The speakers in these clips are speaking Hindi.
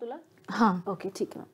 तुला हाँ ओके ठीक है मैम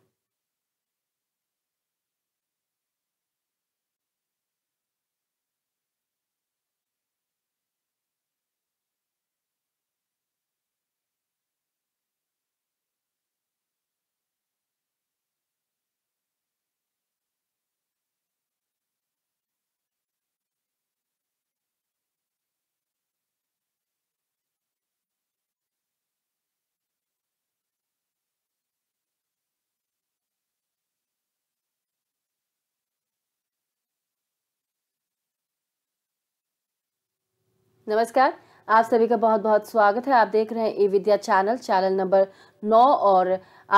नमस्कार आप सभी का बहुत बहुत स्वागत है आप देख रहे हैं e Vidya channel channel number नौ और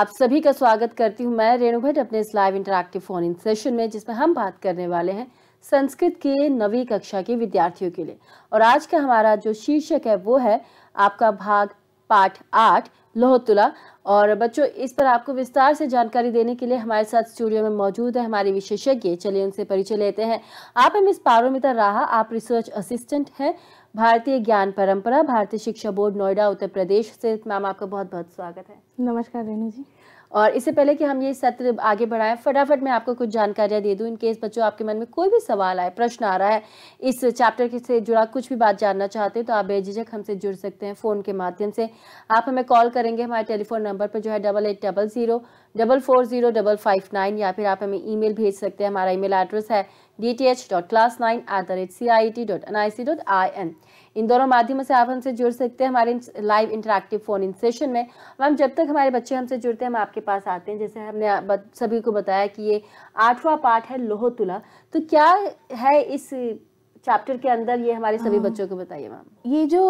आप सभी का स्वागत करती हूं मैं रेणु भट्ट अपने इस live interactive phone in session में जिसमें हम बात करने वाले हैं संस्कृत के नवी कक्षा के विद्यार्थियों के लिए और आज का हमारा जो शीर्षक है वो है आपका भाग पाठ आठ लोहतुला और बच्चों इस पर आपको विस्तार से जानकारी देने के लिए हमारे साथ स्टूडियो में मौजूद है हमारे विशेषज्ञ चलिए उनसे परिचय लेते हैं आप एम इस पारोमिता राहा आप रिसर्च असिस्टेंट हैं भारतीय ज्ञान परंपरा भारतीय शिक्षा बोर्ड नोएडा उत्तर प्रदेश से मैम आपका बहुत बहुत स्वागत है नमस्कार रेणु जी और इससे पहले कि हम ये सत्र आगे बढ़ाएं फटाफट मैं आपको कुछ जानकारियां दे इन केस बच्चों आपके मन में कोई भी सवाल आए प्रश्न आ रहा है इस चैप्टर से जुड़ा कुछ भी बात जानना चाहते हैं तो आप बेझिझक हमसे जुड़ सकते हैं फ़ोन के माध्यम से आप हमें कॉल करेंगे हमारे टेलीफोन नंबर पर जो है double eight double zero double four zero double five nine या फिर आप हमें ईमेल भेज सकते हैं हमारा ईमेल एड्रेस है D T H dot class nine at the rate C I T dot N I C dot I N इन दोनों माध्यमों से आप हमसे जुड़ सकते हैं हमारे live interactive phone in session में मैम जब तक हमारे बच्चे हमसे जुड़ते हैं हम आपके पास आते हैं जैसे हमने सभी को बताया कि ये आठवां पाठ है लोहो तुला तो क्या है इस चैप्टर के अंदर ये हमारे सभी हाँ। बच्चों को बताइए मैम ये जो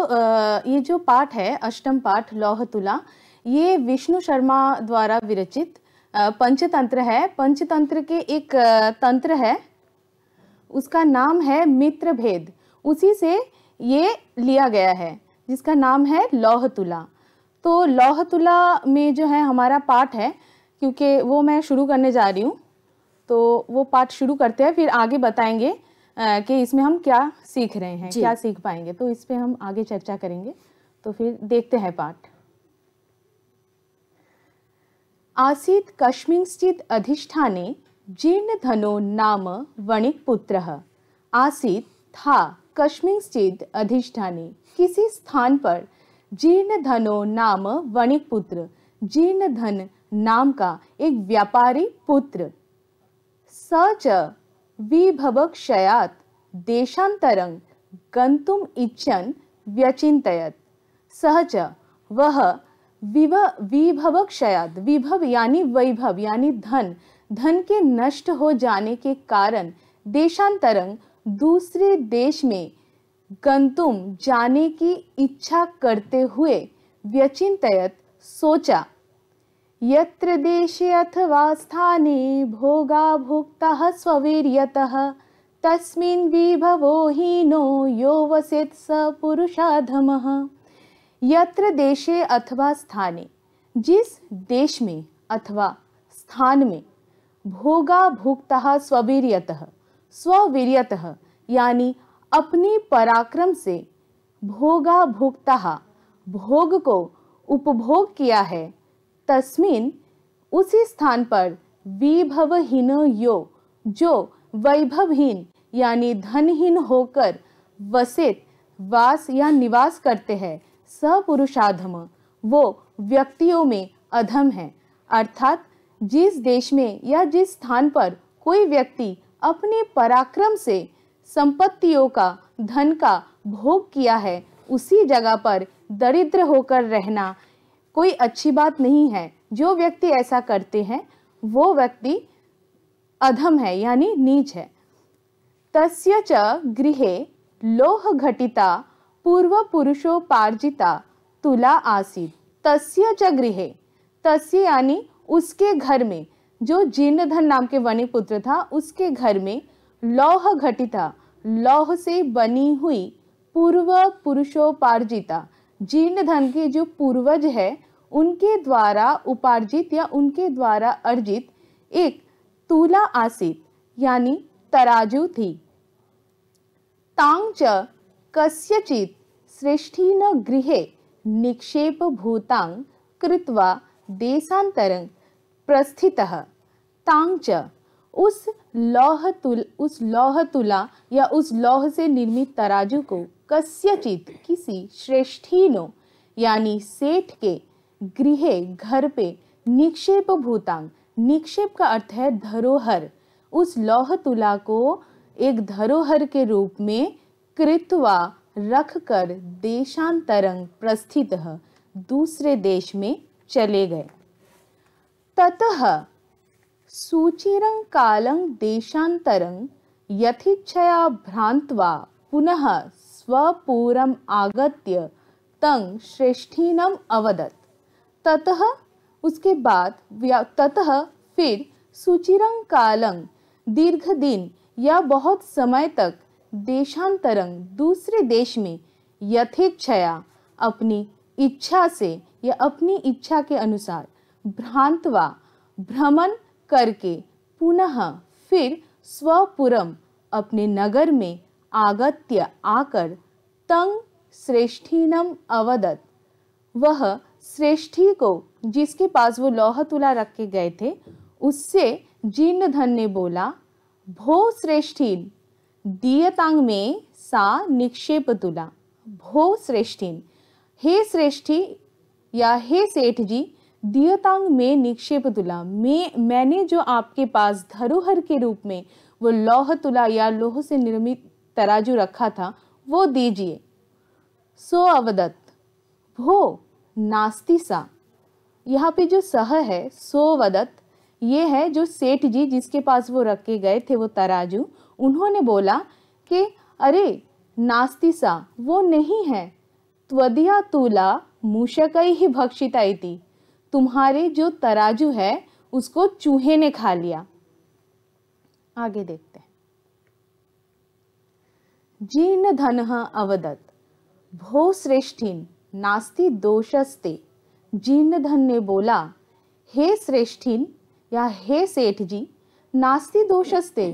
ये जो पाठ है अष्टम पाठ लोह तुला ये विष्णु शर्मा द्वारा विरचित पंचतंत्र है पंचतंत्र के एक तंत्र है उसका नाम है मित्र भेद उसी से ये लिया गया है जिसका नाम है लौह तुला तो लौह तुला में जो है हमारा पाठ है क्योंकि वो मैं शुरू करने जा रही हूँ तो वो पाठ शुरू करते हैं फिर आगे बताएंगे कि इसमें हम क्या सीख रहे हैं क्या सीख पाएंगे तो इस पर हम आगे चर्चा करेंगे तो फिर देखते हैं पाठ आसीत् कस्मिंश्चित् अधिष्ठाने जीर्ण धनो नाम वणिक पुत्र आसित था कश्मिंश्चित अधिष्ठानी किसी स्थान पर जीर्ण धनो नाम वणिक पुत्र जीर्ण धन नाम का एक व्यापारी पुत्र सच क्षयात देशांतरंग गंतुम इच्छन व्यचिंतयत सहच वह विव क्षयात विभव यानी वैभव यानी धन धन के नष्ट हो जाने के कारण देशांतरंग दूसरे देश में गंतुम जाने की इच्छा करते हुए व्यचिंतयत सोचा यत्र देशे अथवा स्थाने भोगा भोक्ता स्वीरियत तस्मिन् विभवो हीनो यो वसेत स पुरुषाधम यत्र देशे अथवा स्थाने जिस देश में अथवा स्थान में भोगा भुक्ता स्ववीर्यतः स्वीरियत यानी अपने पराक्रम से भोगा भुक्ता भोग को उपभोग किया है तस्मिन उसी स्थान पर विभवहीन यो जो वैभवहीन यानी धनहीन होकर वसित वास या निवास करते हैं सपुरुषाधम वो व्यक्तियों में अधम है अर्थात जिस देश में या जिस स्थान पर कोई व्यक्ति अपने पराक्रम से संपत्तियों का धन का भोग किया है उसी जगह पर दरिद्र होकर रहना कोई अच्छी बात नहीं है जो व्यक्ति ऐसा करते हैं वो व्यक्ति अधम है यानी नीच है तस्य च गृहे पूर्व पुरुषोपार्जिता तुला आसीत तस्य च गृहे तस्य यानी उसके घर में जो जीर्णधन नाम के वनी पुत्र था उसके घर में लौह घटिता लौह से बनी हुई पूर्व पुरुषोपार्जिता जीर्णधन के जो पूर्वज है उनके द्वारा उपार्जित या उनके द्वारा अर्जित एक तुला आसित यानी तराजू थी तांग च कस्यचित न गृह निक्षेप भूतांग कृत्वा देशांतरंग प्रस्थित तांग च उस लौह तुल उस लौह तुला या उस लौह से निर्मित तराजू को कस्यचित किसी श्रेष्ठीनो यानी सेठ के गृह घर पे निक्षेप भूतांग निक्षेप का अर्थ है धरोहर उस लौह तुला को एक धरोहर के रूप में कृतवा रख कर देशांतरंग प्रस्थित दूसरे देश में चले गए ततः सूचिरं कालं देशान्तरं यथेच्छया भ्रान्त्वा पुनः स्वपुरम् आगत्य तंग श्रेष्ठीनम अवदत ततः उसके बाद ततः फिर सुचिरंग कालंग दीर्घ दिन या बहुत समय तक देशांतरंग दूसरे देश में यथेच्छया अपनी इच्छा से या अपनी इच्छा के अनुसार भ्रांतवा भ्रमण करके पुनः फिर स्वपुरम अपने नगर में आगत्य आकर तंग श्रेष्ठीनम अवदत वह श्रेष्ठी को जिसके पास वो लौह तुला रख के गए थे उससे जीर्ण धन ने बोला भो श्रेष्ठीन दियतांग में सा निक्षेप तुला भो श्रेष्ठीन हे श्रेष्ठी या हे सेठ जी दियोतांग में निक्षेप तुला में मैंने जो आपके पास धरोहर के रूप में वो लौह तुला या लोह से निर्मित तराजू रखा था वो दीजिए सो अवदत भो नास्ती सा यहाँ पे जो सह है सो वदत ये है जो सेठ जी जिसके पास वो रखे गए थे वो तराजू उन्होंने बोला कि अरे नास्ती सा वो नहीं है त्वदिया तुला मूषक ही भक्षिता थी तुम्हारे जो तराजू है उसको चूहे ने खा लिया आगे देखते हैं जीर्ण धन अवदत भो श्रेष्ठिन नास्ती दोषस्ते जीर्ण धन ने बोला हे श्रेष्ठिन या हे सेठ जी नास्ती दोषस्ते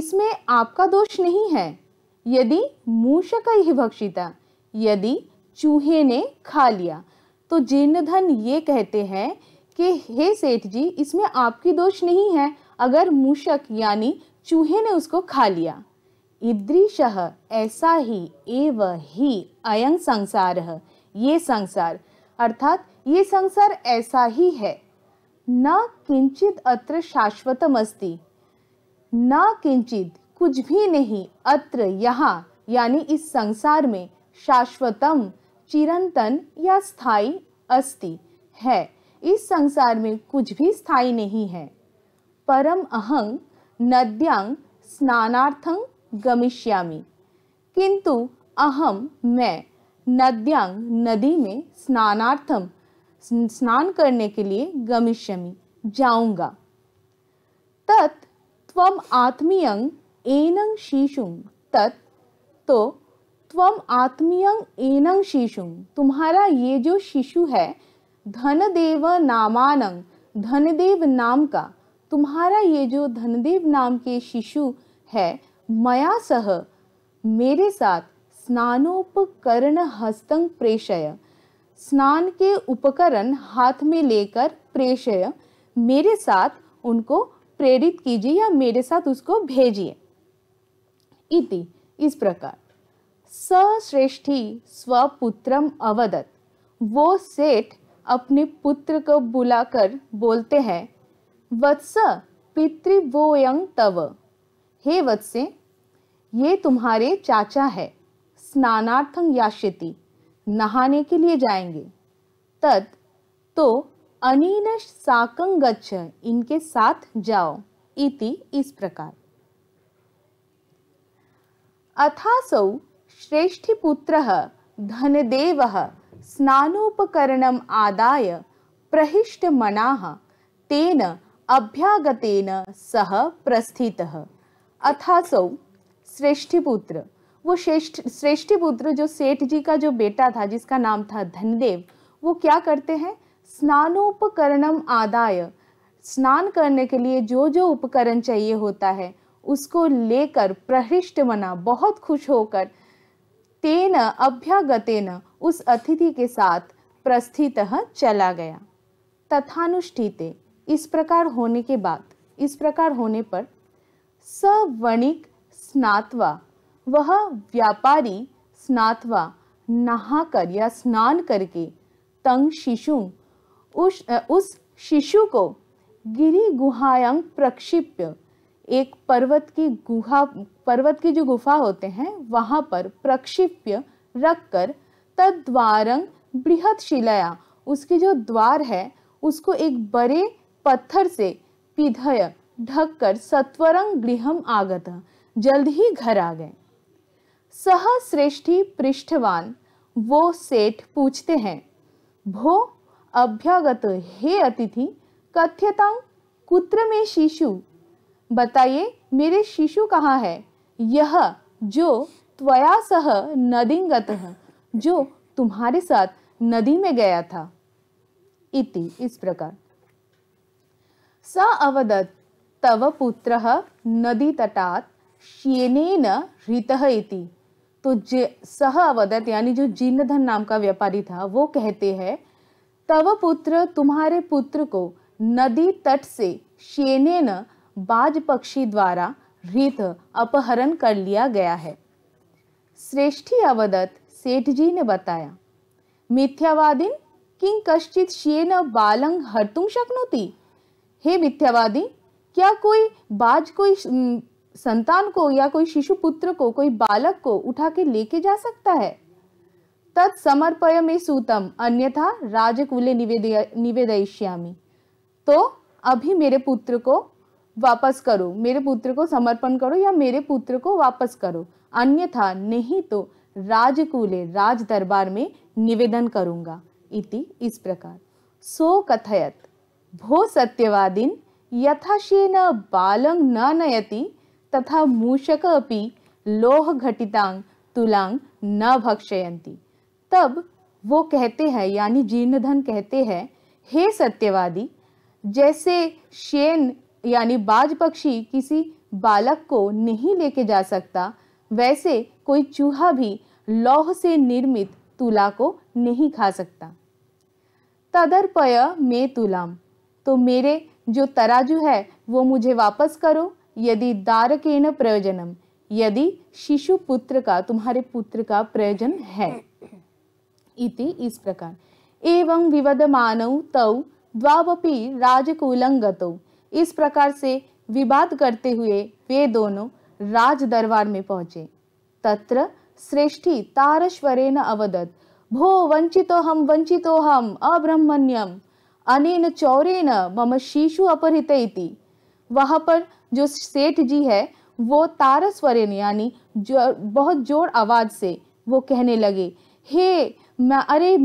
इसमें आपका दोष नहीं है यदि मूषक ही भक्षिता यदि चूहे ने खा लिया तो जीर्णधन ये कहते हैं कि हे सेठ जी इसमें आपकी दोष नहीं है अगर मूषक यानी चूहे ने उसको खा लिया ईदृशः ऐसा ही एव ही अयं संसार ये संसार अर्थात ये संसार ऐसा ही है न किंचित अत्र शाश्वतम अस्ति न किंचित कुछ भी नहीं अत्र यहाँ यानी इस संसार में शाश्वतम चिरंतन या स्थायी अस्ति है इस संसार में कुछ भी स्थायी नहीं है परम अहं नद्यांग स्नानार्थं गमिष्यामि किंतु अहम मैं नद्यांग नदी में स्नानार्थम स्नान करने के लिए गमिष्यामि जाऊंगा तत् त्वम आत्मीयं एनं शीशुं तत् तो त्वम आत्मीयं एनं शिशुम तुम्हारा ये जो शिशु है धनदेव नामानं धनदेव नाम का तुम्हारा ये जो धनदेव नाम के शिशु है मया सह मेरे साथ स्नानोपकरण हस्तंग प्रेषय स्नान के उपकरण हाथ में लेकर प्रेषय मेरे साथ उनको प्रेरित कीजिए या मेरे साथ उसको भेजिए इति इस प्रकार सश्रेष्ठी स्वपुत्रम अवदत वो सेठ अपने पुत्र को बुलाकर बोलते हैं वत्स पितृवोयंग तव हे वत्से ये तुम्हारे चाचा है स्नानार्थं या नहाने के लिए जाएंगे तत् तो अनिन साकं गच्छ इनके साथ जाओ इति इस प्रकार अथासौ श्रेष्ठीपुत्र धनदेव स्नानोपकरण आदाय मना तेन अभ्यागतेन सह प्रस्थितः अथासौ श्रेष्ठीपुत्र वो श्रेष्ठ श्रेष्ठीपुत्र जो सेठ जी का जो बेटा था जिसका नाम था धनदेव वो क्या करते हैं स्नानोपकरणम आदाय स्नान करने के लिए जो जो उपकरण चाहिए होता है उसको लेकर प्रहिष्ट मना बहुत खुश होकर तेन अभ्यागतेन उस अतिथि के साथ प्रस्थित चला गया तथानुष्ठिते इस प्रकार होने के बाद इस प्रकार होने पर सवणिक स्नातवा वह व्यापारी स्नातवा नहाकर या स्नान करके तंग शिशु उस उस शिशु को गिरी गुहायांग प्रक्षिप्य एक पर्वत की गुहा पर्वत की जो गुफा होते हैं वहाँ पर प्रक्षिप्य रख कर तद्वारंग बृहद शिलाया उसकी जो द्वार है उसको एक बड़े पत्थर से पिधय ढक कर सत्वरंग गृहम आगत जल्द ही घर आ गए सह श्रेष्ठी पृष्ठवान वो सेठ पूछते हैं भो अभ्यागत हे अतिथि कथ्यतां कुत्र में शिशु बताइए मेरे शिशु कहाँ है यह जो त्वया सह नदींगत जो तुम्हारे साथ नदी में गया था इति इस प्रकार स अवदत तव पुत्र नदी तटात श्येनेन हृतः इति तो जे सह अवदत यानी जो जीर्णधन नाम का व्यापारी था वो कहते हैं तव पुत्र तुम्हारे पुत्र को नदी तट से शेने न बाज पक्षी द्वारा रीत अपहरण कर लिया गया है श्रेष्ठी अवदत सेठ जी ने बताया मिथ्यावादी किं कश्चित शेन बालंग हर्तुम शक्नोती हे मिथ्यावादी क्या कोई बाज कोई संतान को या कोई शिशु पुत्र को कोई बालक को उठा के लेके जा सकता है तत्समर्पय में सूतम अन्यथा राजकुले निवेद निवेदयिष्यामी तो अभी मेरे पुत्र को वापस करो मेरे पुत्र को समर्पण करो या मेरे पुत्र को वापस करो अन्यथा नहीं तो राजकूले राज दरबार में निवेदन करूंगा इति इस प्रकार सो कथयत भो सत्यवादिन यथाशेन बालंग न नयति तथा मूषक अपि लोह घटितांग तुलांग न भक्षयंती तब वो कहते हैं यानी जीर्णधन कहते हैं हे सत्यवादी जैसे शेन यानी बाज पक्षी किसी बालक को नहीं लेके जा सकता वैसे कोई चूहा भी लौह से निर्मित तुला को नहीं खा सकता तदर्पय में तुलाम तो मेरे जो तराजू है वो मुझे वापस करो यदि दारकेण प्रयोजनम यदि शिशु पुत्र का तुम्हारे पुत्र का प्रयोजन है इति इस प्रकार एवं विवदमानौ तौ द्वावपि राजकूलं गतौ इस प्रकार से विवाद करते हुए वे दोनों राज दरबार में पहुंचे तत्र श्रेष्ठी तारश्वरेण अवदत भो वंचितो हम वंचितो हम अब्रह्मण्यम अनेन चौरेन मम शीशु अपहृत इति वहाँ पर जो सेठ जी है वो तारस्वरेन यानी जो बहुत जोर आवाज़ से वो कहने लगे हे मैं अरे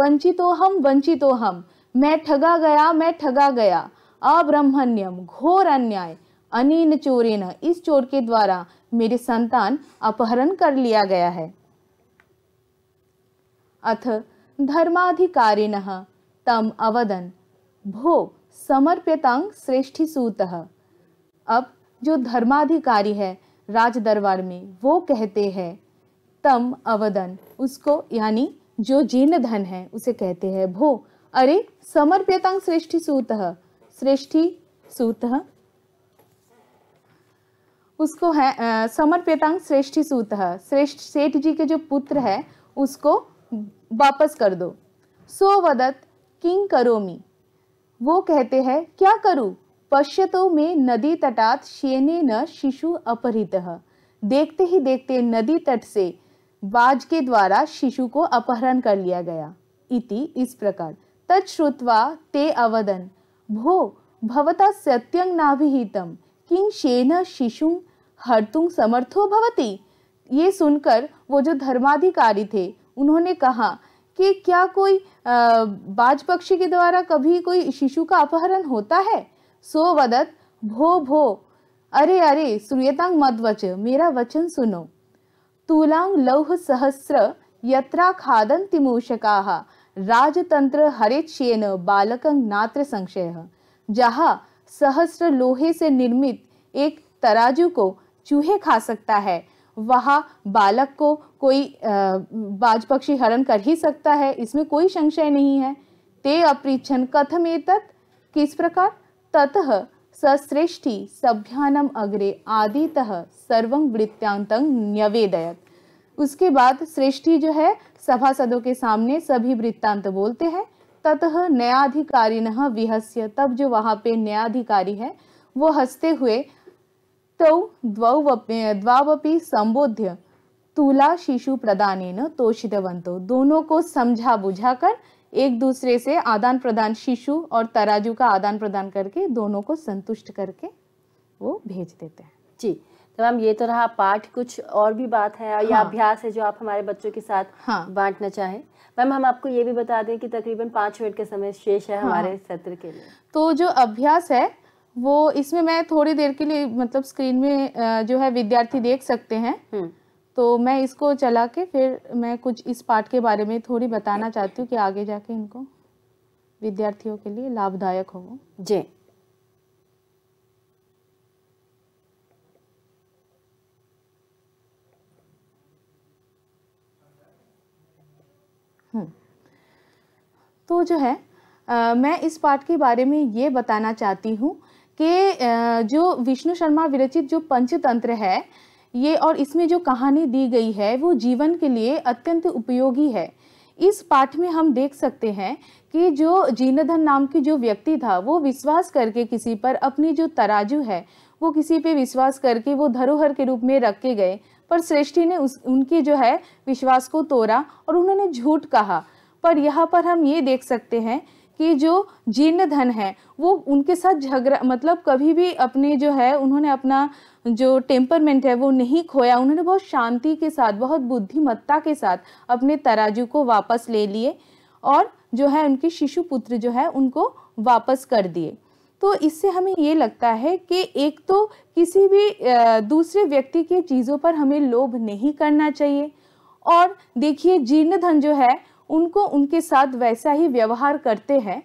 वंचितो हम वंचितो हम मैं ठगा गया मैं ठगा गया अब्रह्मण्यम घोर अन्याय अनिन न इस चोर के द्वारा मेरे संतान अपहरण कर लिया गया है अथ धर्माधिकारी तम अवदन भो समर्प्यतांग श्रेष्ठी सूत अब जो धर्माधिकारी है राज दरबार में वो कहते हैं तम अवदन उसको यानी जो जीर्ण धन है उसे कहते हैं भो अरे समर्प्यतांग श्रेष्ठी सूत श्रेष्ठी सूत उसको है समर्पितांग श्रेष्ठी सूत श्रेष्ठ सेठ जी के जो पुत्र है उसको वापस कर दो सो वदत किंग करोमी वो कहते हैं क्या करूँ पश्यतो में नदी तटात शेने न शिशु अपहृत देखते ही देखते नदी तट से बाज के द्वारा शिशु को अपहरण कर लिया गया इति इस प्रकार तत्श्रुत्वा ते अवदन भो भवता सत्यं नाभिहितम किं शेन शिशु हर्तुं समर्थो भवति ये सुनकर वो जो धर्माधिकारी थे उन्होंने कहा कि क्या कोई बाज पक्षी के द्वारा कभी कोई शिशु का अपहरण होता है सो वदत भो भो अरे अरे श्रूयतांग मत वच मेरा वचन सुनो तुलांग लौह सहस्र यत्रा खादन तिमूषकाः राजतंत्र हरिचेन बालक नात्र संशय जहाँ सहस्र लोहे से निर्मित एक तराजू को चूहे खा सकता है वहाँ बालक को कोई बाजपक्षी हरण कर ही सकता है इसमें कोई संशय नहीं है ते अपृछन कथम एतत् किस प्रकार ततः सृष्टि सभ्यानम अग्रे आदितः सर्वं वृत्यांतं न्यवेदयत उसके बाद श्रेष्ठी जो है सभासदों के सामने सभी वृत्तांत बोलते हैं ततः न्यायाधिकारी विहस्य तब जो वहां पे न्यायाधिकारी है वो हंसते हुए तो द्वावपी संबोध्य तुला शिशु प्रदान तोषितवंतो दोनों को समझा बुझाकर एक दूसरे से आदान प्रदान शिशु और तराजू का आदान प्रदान करके दोनों को संतुष्ट करके वो भेज देते हैं जी तो मैम ये तो रहा पाठ कुछ और भी बात है हाँ। या अभ्यास है जो आप हमारे बच्चों के साथ हाँ। बांटना चाहें मैम हम आपको ये भी बता दें कि तकरीबन पाँच मिनट का समय शेष है हाँ। हमारे सत्र के लिए तो जो अभ्यास है वो इसमें मैं थोड़ी देर के लिए मतलब स्क्रीन में जो है विद्यार्थी देख सकते हैं हम्म। तो मैं इसको चला के फिर मैं कुछ इस पाठ के बारे में थोड़ी बताना चाहती हूँ कि आगे जाके इनको विद्यार्थियों के लिए लाभदायक हो जी हम्म। तो जो है आ, मैं इस पाठ के बारे में ये बताना चाहती हूँ कि जो विष्णु शर्मा विरचित जो पंचतंत्र है ये और इसमें जो कहानी दी गई है वो जीवन के लिए अत्यंत उपयोगी है इस पाठ में हम देख सकते हैं कि जो जीनधन नाम की जो व्यक्ति था वो विश्वास करके किसी पर अपनी जो तराजू है वो किसी पे विश्वास करके वो धरोहर के रूप में रखे गए पर श्रेष्ठी ने उस उनके जो है विश्वास को तोड़ा और उन्होंने झूठ कहा पर यहाँ पर हम ये देख सकते हैं कि जो जीर्ण धन है वो उनके साथ झगड़ा मतलब कभी भी अपने जो है उन्होंने अपना जो टेम्परमेंट है वो नहीं खोया उन्होंने बहुत शांति के साथ बहुत बुद्धिमत्ता के साथ अपने तराजू को वापस ले लिए और जो है उनके शिशु पुत्र जो है उनको वापस कर दिए तो इससे हमें ये लगता है कि एक तो किसी भी दूसरे व्यक्ति के चीज़ों पर हमें लोभ नहीं करना चाहिए और देखिए जीर्ण धन जो है उनको उनके साथ वैसा ही व्यवहार करते हैं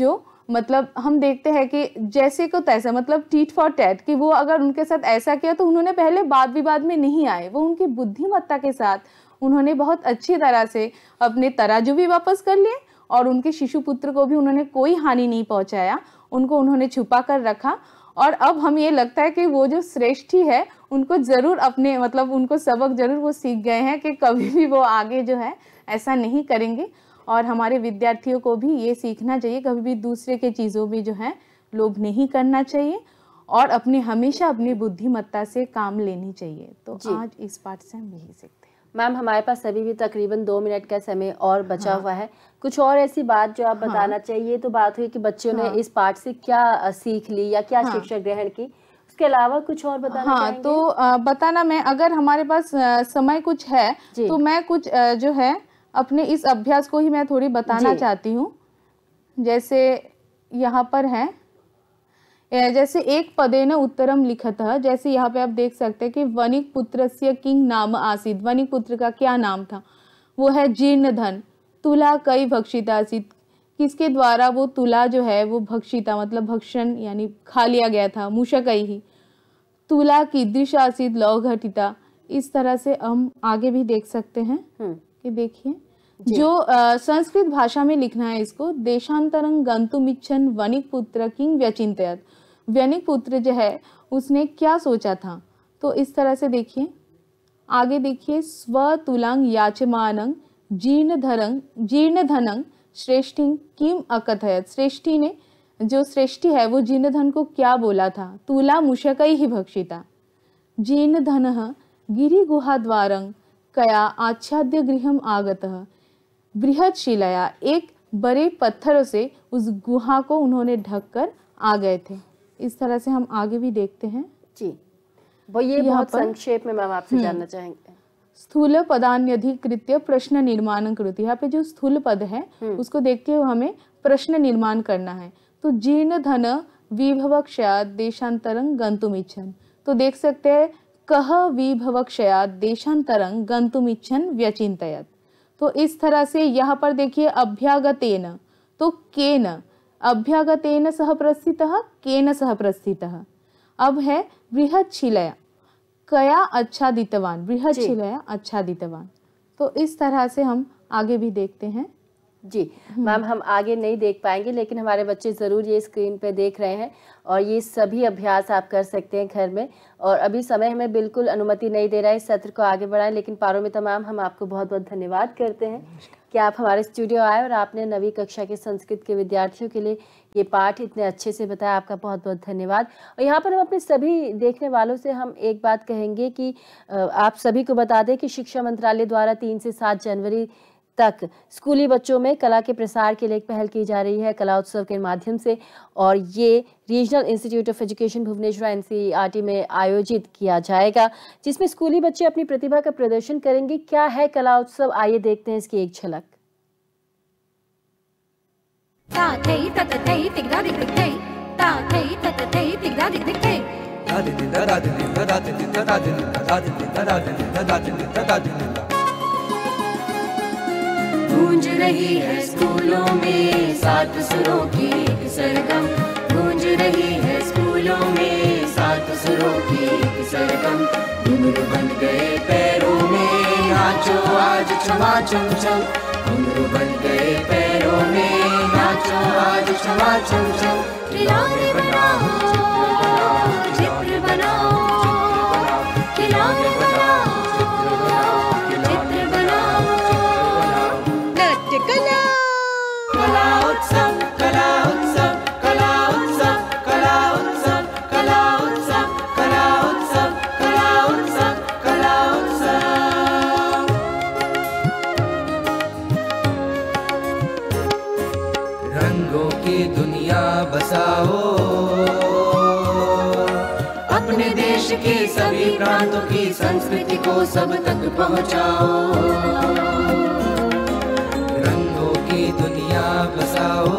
जो मतलब हम देखते हैं कि जैसे को तैसा मतलब टीट फॉर टैट कि वो अगर उनके साथ ऐसा किया तो उन्होंने पहले वाद विवाद में नहीं आए वो उनकी बुद्धिमत्ता के साथ उन्होंने बहुत अच्छी तरह से अपने तराजू भी वापस कर लिए और उनके शिशु पुत्र को भी उन्होंने कोई हानि नहीं पहुंचाया उनको उन्होंने छुपा कर रखा और अब हम ये लगता है कि वो जो श्रेष्ठी है उनको ज़रूर अपने मतलब उनको सबक ज़रूर वो सीख गए हैं कि कभी भी वो आगे जो है ऐसा नहीं करेंगे और हमारे विद्यार्थियों को भी ये सीखना चाहिए कभी भी दूसरे के चीज़ों में जो है लोभ नहीं करना चाहिए और अपने हमेशा अपनी बुद्धिमत्ता से काम लेनी चाहिए तो आज इस पाठ से हम यही सीखें मैम हमारे पास अभी भी तकरीबन दो मिनट का समय और बचा हाँ। हुआ है कुछ और ऐसी बात जो आप हाँ। बताना चाहिए तो बात हुई कि बच्चों हाँ। ने इस पार्ट से क्या सीख ली या क्या हाँ। शिक्षा ग्रहण की उसके अलावा कुछ और बताना हाँ चाहेंगे? तो बताना मैं अगर हमारे पास समय कुछ है तो मैं कुछ जो है अपने इस अभ्यास को ही मैं थोड़ी बताना चाहती हूँ जैसे यहाँ पर है जैसे एक पदे न उत्तरम लिखत जैसे यहाँ पे आप देख सकते हैं कि वनिक पुत्र से किंग नाम आसित वनिक पुत्र का क्या नाम था वो है जीर्ण धन तुला कई भक्षिता आसित किसके द्वारा वो तुला जो है वो भक्षिता मतलब भक्षण यानी खा लिया गया था मूषक ही तुला की दृशासित लौघटिता इस तरह से हम आगे भी देख सकते हैं कि हम्म। देखिए जो आ, संस्कृत भाषा में लिखना है इसको देशांतरंग गंतुमिच्छन वनिक पुत्र किंग व्यचिंत व्यनिक पुत्र जो है उसने क्या सोचा था तो इस तरह से देखिए आगे देखिए स्वतुलंग याचमानंग जीर्णधरंग जीर्णधनंग श्रेष्ठी किम अकथयत श्रेष्ठी ने जो श्रेष्ठी है वो जीर्णधन को क्या बोला था तुला मुशकई ही भक्षिता जीर्ण धन गिरी द्वारंग कया आच्छाद्य गृहम आगत बृहद शिलाया एक बड़े पत्थरों से उस गुहा को उन्होंने ढककर आ गए थे इस तरह से हम आगे भी देखते हैं जी वो ये बहुत संक्षेप में मैम आपसे हम्म। जानना चाहेंगे स्थूल पदान्यधिकृत्य प्रश्न निर्माण कृति यहाँ पे जो स्थूल पद है हम्म। उसको देख के हमें प्रश्न निर्माण करना है तो जीर्ण धन विभव विभवक्षयात देशांतरंग गंतुम इच्छन तो देख सकते हैं कह विभव विभवक्षयात देशांतरंग गंतुम इच्छन व्यचिंतयत तो इस तरह से यहाँ पर देखिए अभ्यागतेन तो केन अभ्यागतेन सह प्रस्थितः केन सह प्रस्थितः अब है बृहद शिलया कया दितवान बृहद शिलया दितवान तो इस तरह से हम आगे भी देखते हैं जी हम्म। मैम हम आगे नहीं देख पाएंगे लेकिन हमारे बच्चे ज़रूर ये स्क्रीन पे देख रहे हैं और ये सभी अभ्यास आप कर सकते हैं घर में और अभी समय हमें बिल्कुल अनुमति नहीं दे रहा है इस सत्र को आगे बढ़ाएं लेकिन पारो में तमाम हम आपको बहुत बहुत धन्यवाद करते हैं कि आप हमारे स्टूडियो आए और आपने नवी कक्षा के संस्कृत के विद्यार्थियों के लिए ये पाठ इतने अच्छे से बताया आपका बहुत बहुत धन्यवाद और यहाँ पर हम अपने सभी देखने वालों से हम एक बात कहेंगे कि आप सभी को बता दें कि शिक्षा मंत्रालय द्वारा तीन से सात जनवरी तक स्कूली बच्चों में कला के प्रसार के लिए एक पहल की जा रही है कला उत्सव के माध्यम से और ये regional institute of education Bhubaneswar NCERT में आयोजित किया जाएगा जिसमें स्कूली बच्चे अपनी प्रतिभा का प्रदर्शन करेंगे क्या है कला उत्सव आइए देखते हैं इसकी एक झलक गूंज रही है स्कूलों में सात सुरों की सरगम गूंज रही है स्कूलों में सात सुरों की सरगम घुमर बन गए पैरों में नाचो आज क्षमा चम चम बन गए पैरों में नाचो आज क्षमा चम चम बनाओ चित्र बनाओ चित्र बनाओ प्रांत की संस्कृति को सब तक पहुंचाओ रंगों की दुनिया बसाओ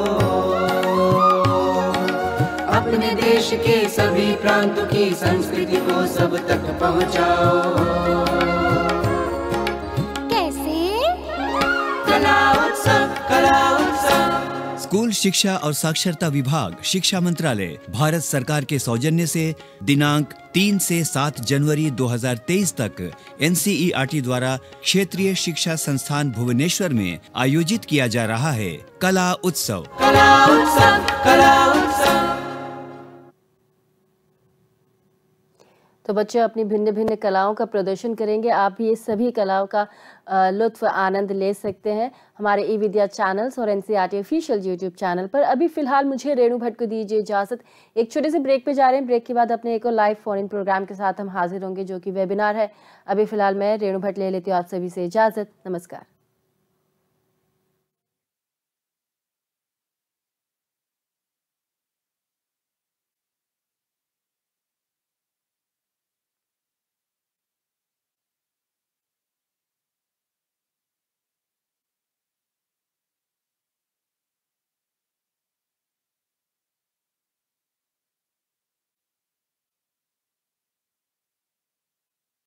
अपने देश के सभी प्रांतों की संस्कृति को सब तक पहुंचाओ कैसे कलाओं स्कूल शिक्षा और साक्षरता विभाग शिक्षा मंत्रालय भारत सरकार के सौजन्य से दिनांक 3 से 7 जनवरी 2023 तक एनसीईआरटी द्वारा क्षेत्रीय शिक्षा संस्थान भुवनेश्वर में आयोजित किया जा रहा है कला उत्सव कला उत्सव कला उत्सव तो बच्चे अपनी भिन्न भिन्न कलाओं का प्रदर्शन करेंगे आप भी ये सभी कलाओं का लुत्फ आनंद ले सकते हैं हमारे ई विद्या चैनल्स और N C R T official YouTube channel पर अभी फिलहाल मुझे रेणु भट्ट को दीजिए इजाजत एक छोटे से ब्रेक पे जा रहे हैं ब्रेक के बाद अपने एक और लाइव फोन इन प्रोग्राम के साथ हम हाजिर होंगे जो कि वेबिनार है अभी फिलहाल मैं रेणु भट्ट ले लेती हूँ आप सभी से इजाजत नमस्कार